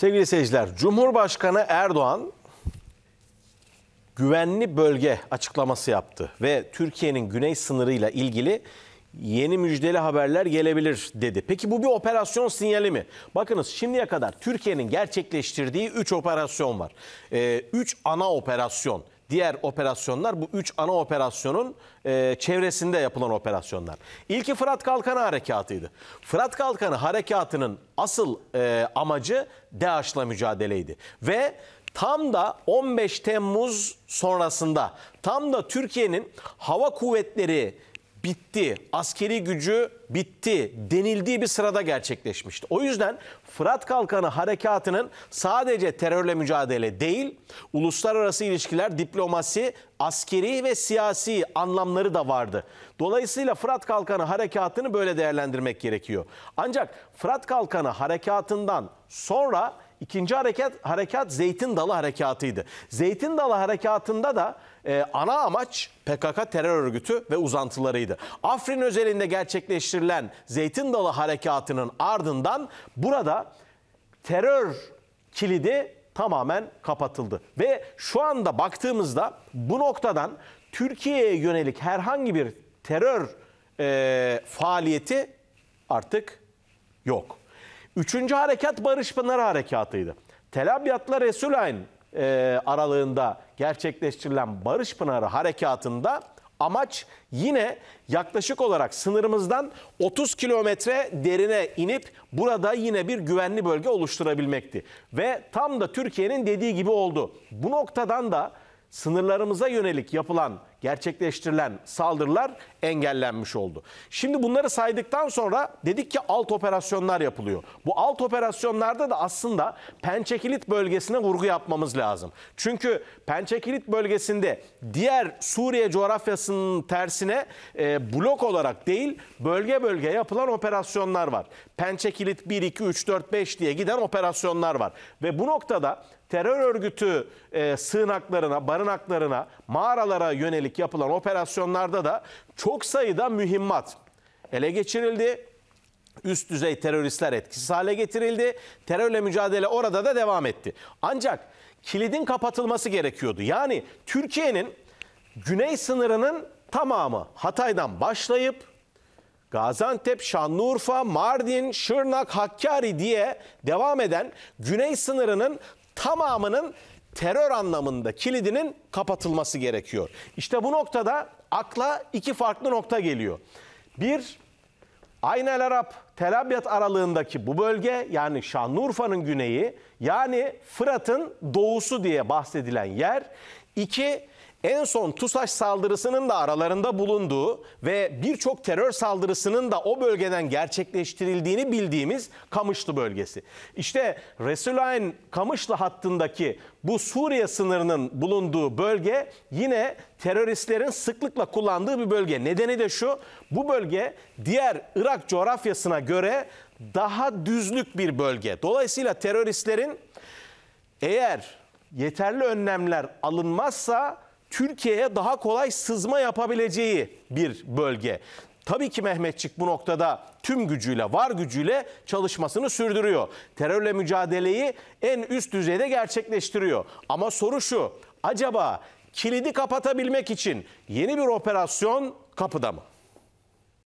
Sevgili seyirciler, Cumhurbaşkanı Erdoğan güvenli bölge açıklaması yaptı ve Türkiye'nin güney sınırıyla ilgili yeni müjdeli haberler gelebilir dedi. Peki bu bir operasyon sinyali mi? Bakınız şimdiye kadar Türkiye'nin gerçekleştirdiği 3 operasyon var. 3 ee, ana operasyon diğer operasyonlar bu üç ana operasyonun e, çevresinde yapılan operasyonlar. İlki Fırat Kalkanı Harekatı'ydı. Fırat Kalkanı Harekatı'nın asıl e, amacı DAEŞ'la mücadeleydi. Ve tam da 15 Temmuz sonrasında tam da Türkiye'nin hava kuvvetleri bitti, askeri gücü bitti denildiği bir sırada gerçekleşmişti. O yüzden Fırat Kalkanı harekatının sadece terörle mücadele değil, uluslararası ilişkiler, diplomasi, askeri ve siyasi anlamları da vardı. Dolayısıyla Fırat Kalkanı harekatını böyle değerlendirmek gerekiyor. Ancak Fırat Kalkanı harekatından sonra İkinci harekat, harekat Zeytin Dalı Harekatı'ydı. Zeytin Dalı Harekatı'nda da e, ana amaç PKK terör örgütü ve uzantılarıydı. Afrin özelinde gerçekleştirilen Zeytin Dalı Harekatı'nın ardından burada terör kilidi tamamen kapatıldı. Ve şu anda baktığımızda bu noktadan Türkiye'ye yönelik herhangi bir terör e, faaliyeti artık yok. Üçüncü harekat Barış Pınar Harekatı'ydı. Tel Abyad'la Resulayn e, aralığında gerçekleştirilen Barış Pınarı Harekatı'nda amaç yine yaklaşık olarak sınırımızdan 30 kilometre derine inip burada yine bir güvenli bölge oluşturabilmekti. Ve tam da Türkiye'nin dediği gibi oldu. Bu noktadan da sınırlarımıza yönelik yapılan, gerçekleştirilen saldırılar engellenmiş oldu. Şimdi bunları saydıktan sonra dedik ki alt operasyonlar yapılıyor. Bu alt operasyonlarda da aslında Pençekilit bölgesine vurgu yapmamız lazım. Çünkü Pençekilit bölgesinde diğer Suriye coğrafyasının tersine e, blok olarak değil bölge bölge yapılan operasyonlar var. Pençekilit 1, 2, 3, 4, 5 diye giden operasyonlar var. Ve bu noktada terör örgütü e, sığınaklarına, barınaklarına, mağaralara yönelik yapılan operasyonlarda da çok sayıda mühimmat ele geçirildi. Üst düzey teröristler etkisiz hale getirildi. Terörle mücadele orada da devam etti. Ancak kilidin kapatılması gerekiyordu. Yani Türkiye'nin güney sınırının tamamı Hatay'dan başlayıp Gaziantep, Şanlıurfa, Mardin, Şırnak, Hakkari diye devam eden güney sınırının tamamının terör anlamında kilidinin kapatılması gerekiyor. İşte bu noktada akla iki farklı nokta geliyor. Bir, Ayn el Arap, Tel Abyad aralığındaki bu bölge yani Şanlıurfa'nın güneyi yani Fırat'ın doğusu diye bahsedilen yer. İki, en son TUSAŞ saldırısının da aralarında bulunduğu ve birçok terör saldırısının da o bölgeden gerçekleştirildiğini bildiğimiz Kamışlı bölgesi. İşte Resulayn Kamışlı hattındaki bu Suriye sınırının bulunduğu bölge yine teröristlerin sıklıkla kullandığı bir bölge. Nedeni de şu, bu bölge diğer Irak coğrafyasına göre daha düzlük bir bölge. Dolayısıyla teröristlerin eğer yeterli önlemler alınmazsa Türkiye'ye daha kolay sızma yapabileceği bir bölge. Tabii ki Mehmetçik bu noktada tüm gücüyle, var gücüyle çalışmasını sürdürüyor. Terörle mücadeleyi en üst düzeyde gerçekleştiriyor. Ama soru şu, acaba kilidi kapatabilmek için yeni bir operasyon kapıda mı?